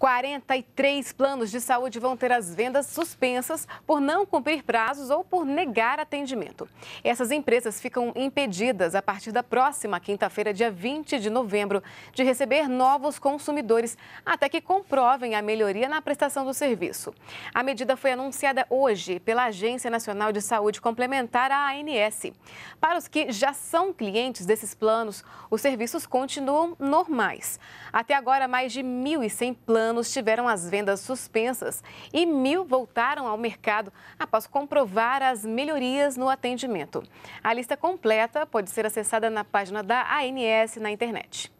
43 planos de saúde vão ter as vendas suspensas por não cumprir prazos ou por negar atendimento. Essas empresas ficam impedidas a partir da próxima quinta-feira, dia 20 de novembro, de receber novos consumidores até que comprovem a melhoria na prestação do serviço. A medida foi anunciada hoje pela Agência Nacional de Saúde Complementar, a ANS. Para os que já são clientes desses planos, os serviços continuam normais. Até agora, mais de 1.100 planos anos tiveram as vendas suspensas e mil voltaram ao mercado após comprovar as melhorias no atendimento. A lista completa pode ser acessada na página da ANS na internet.